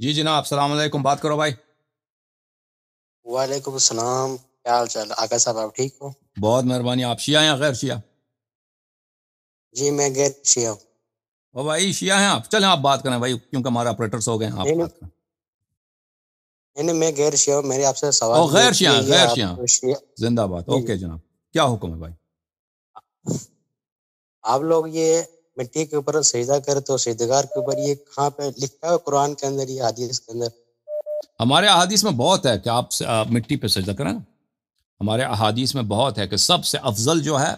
जी जनाब सलाम अलैकुम बात करो भाई वालेकुम सलाम क्या हाल आका साहब आप ठीक हो बहुत मेहरबानी आप शिया हैं गैर शिया जी मैं गैर शिया हूँ ओ भाई शिया हैं आप चलें आप बात करें भाई क्योंकि हमारे ऑपरेटर्स हो गए हैं आप नहीं, बात करें नहीं मैं गैर शिया हूँ मेरे आपसे सवाल ओ गैर शिया गैर शिया जिंदाबाद ओके जनाब क्या हुक्म है भाई आप लोग ये मिट्टी के ऊपर सजदा करे तो सजदगार के ऊपर ये कहाँ पे लिखा है कुरान के अंदर ये हदीस के अंदर हमारे अहादीस में बहुत है कि आप मिट्टी पे सजदा करें हमारे अहादीस में बहुत है कि सबसे अफजल जो है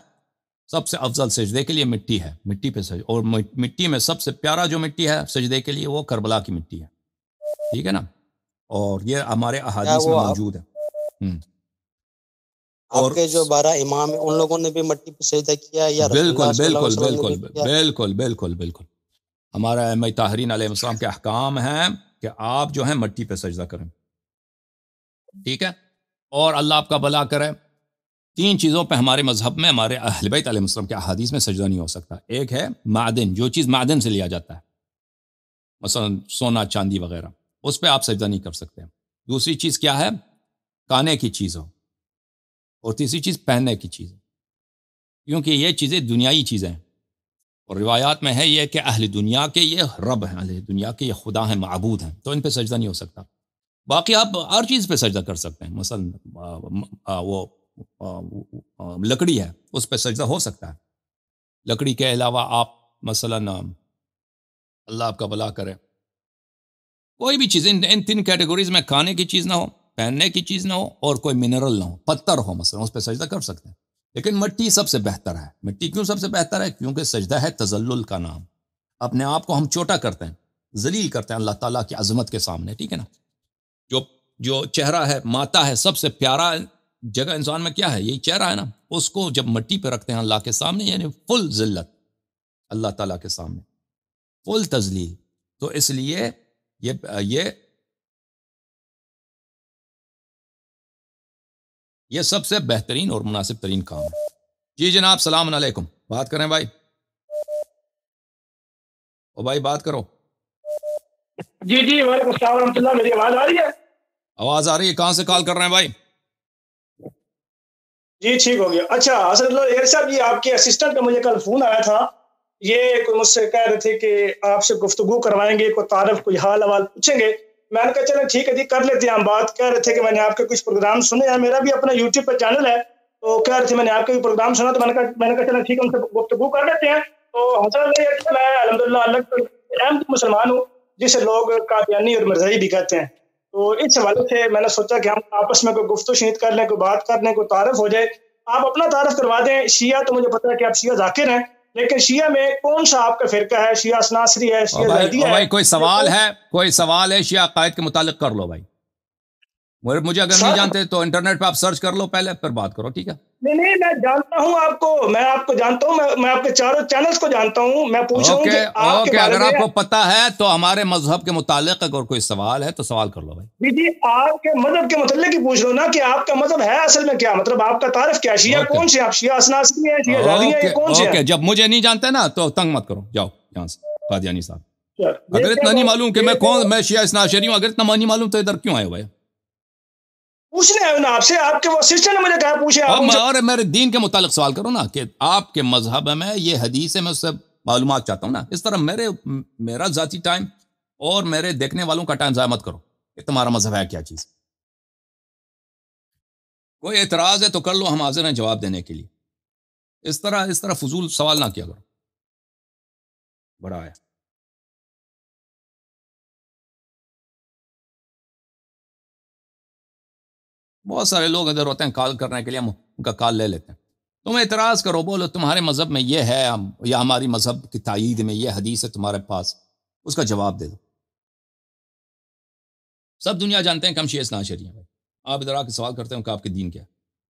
सबसे अफजल सजदे के लिए मिट्टी है मिट्टी पे सज और मिट्टी में सबसे प्यारा जो मिट्टी है सजदे के लिए वो करबला की मिट्टी है ठीक है ना और ये हमारे अहादीस में मौजूद है हम्म। और आपके जो बारह इमाम है उन लोगों ने भी मट्टी पे सजदा किया या बिल्कुल बिल्कुल बिल्कुल बिल्कुल बिल्कुल बिल्कुल हमारा एम ताहरीन आलम के अहकाम हैं कि आप जो है मट्टी पे सजदा करें ठीक है और अल्लाह आपका भला करे तीन चीज़ों पे हमारे मजहब में हमारे अहलबैत आलम के अहादीस में सजदा नहीं हो सकता एक है मादन जो चीज़ मादन से लिया जाता है मसलन सोना चांदी वगैरह उस पर आप सजदा नहीं कर सकते दूसरी चीज़ क्या है काने की चीज़ हो और तीसरी चीज़ पहनने की चीज़ क्योंकि ये चीज़ें दुनियाई चीज़ें हैं और रिवायात में है ये कि अहल दुनिया के ये रब हैं अहल दुनिया के ये खुदा हैं मबूद हैं तो इन पर सजदा नहीं हो सकता बाकी आप हर चीज़ पर सजदा कर सकते हैं मसल वो लकड़ी है उस पर सजदा हो सकता है लकड़ी के अलावा आप मसला अल्लाह आपका भला करें कोई भी चीज़ इन इन तीन कैटेगरीज में खाने की चीज़ ना हो पहनने की चीज़ ना हो और कोई मिनरल ना हो पत्थर हो मसलन उस पर सजदा कर सकते हैं लेकिन मिट्टी सबसे बेहतर है मिट्टी क्यों सबसे बेहतर है क्योंकि सजदा है तजल्लुल का नाम अपने आप को हम छोटा करते हैं जलील करते हैं अल्लाह ताला की अजमत के सामने ठीक है ना जो जो चेहरा है माता है सबसे प्यारा जगह इंसान में क्या है यही चेहरा है ना उसको जब मट्टी पर रखते हैं अल्लाह के सामने यानी फुल जिल्लत अल्लाह ताला के सामने फुल तजलील तो इसलिए ये ये यह सबसे बेहतरीन और मुनासिब तरीन काम है जी जनाब सलाम अलैकुम बात करें भाई ओ भाई बात करो जी जी मेरी आवाज आ रही है आवाज आ रही है कहाँ से कॉल कर रहे हैं भाई जी ठीक हो गया अच्छा असर साहब ये आपके असिस्टेंट का मुझे कल फोन आया था ये कोई मुझसे कह रहे थे कि आपसे गुफ्तगु करवाएंगे कोई तारफ कोई हाल हवाल पूछेंगे मैंने कहा चलो ठीक है जी कर लेते हैं हम बात कह रहे थे कि मैंने आपके कुछ प्रोग्राम सुने हैं मेरा भी अपना यूट्यूब पर चैनल है तो कह रहे थे मैंने आपके भी प्रोग्राम सुना तो मैंने कहा मैंने कहा चलो ठीक है उनसे गुफ्तगु कर लेते हैं तो हसन मैं अलहमदिल्ला तो अहम तो मुसलमान हूँ जिसे लोग कादयानी और मरजई भी कहते हैं तो इस हवाले से मैंने सोचा कि हम आपस में कोई गुफ्तु शहीद कर लें कोई बात कर लें कोई तारफ हो जाए आप अपना तारफ करवा दें शिया तो मुझे पता है कि आप शिया जाकिर हैं लेकिन शिया में कौन सा आपका फिरका है शिया है शिया भाई, भाई कोई सवाल है कोई सवाल है शिया कायद के मुतालिक कर लो भाई मुझे अगर नहीं जानते तो इंटरनेट पे आप सर्च कर लो पहले फिर बात करो ठीक है नहीं नहीं मैं जानता हूँ आपको मैं आपको जानता हूँ मैं, मैं आपके चारों चैनल्स को जानता हूँ मैं पूछ रहा okay, हूँ ओके okay, अगर आपको पता है तो हमारे मजहब के मुतालिक अगर कोई सवाल है तो सवाल कर लो भाई जी आपके मजहब के मुतल ही पूछ लो ना कि आपका मजहब है असल में क्या मतलब आपका तारफ क्या शिया कौन से आप शिया असनासनी है जब मुझे नहीं जानते ना तो तंग मत करो जाओ यहाँ से कादियानी साहब अगर इतना नहीं मालूम कि मैं कौन मैं शिया इसनाशरी हूँ अगर इतना नहीं मालूम तो इधर क्यों आए भाई पूछने आयो ना आपसे आपके वो सिस्टर ने मुझे कहा पूछे आप मुझे... और मेरे दीन के मुतालिक सवाल करो ना कि आपके मजहब में ये हदीस है मैं उससे मालूम चाहता हूँ ना इस तरह मेरे मेरा जाती टाइम और मेरे देखने वालों का टाइम जया मत करो कि तुम्हारा मजहब है क्या चीज़ कोई एतराज़ है तो कर लो हम हाजिर हैं जवाब देने के लिए इस तरह इस तरह फजूल सवाल ना किया करो बड़ा आया बहुत सारे लोग इधर होते हैं कॉल करने के लिए हम उनका कॉल ले लेते हैं तुम एतराज़ करो बोलो तुम्हारे मज़हब में यह है या हमारी मज़हब की तइद में यह हदीस है तुम्हारे पास उसका जवाब दे दो सब दुनिया जानते हैं कम शेष ना शरिया भाई आप इधर आके सवाल करते हो कि आपके दीन क्या है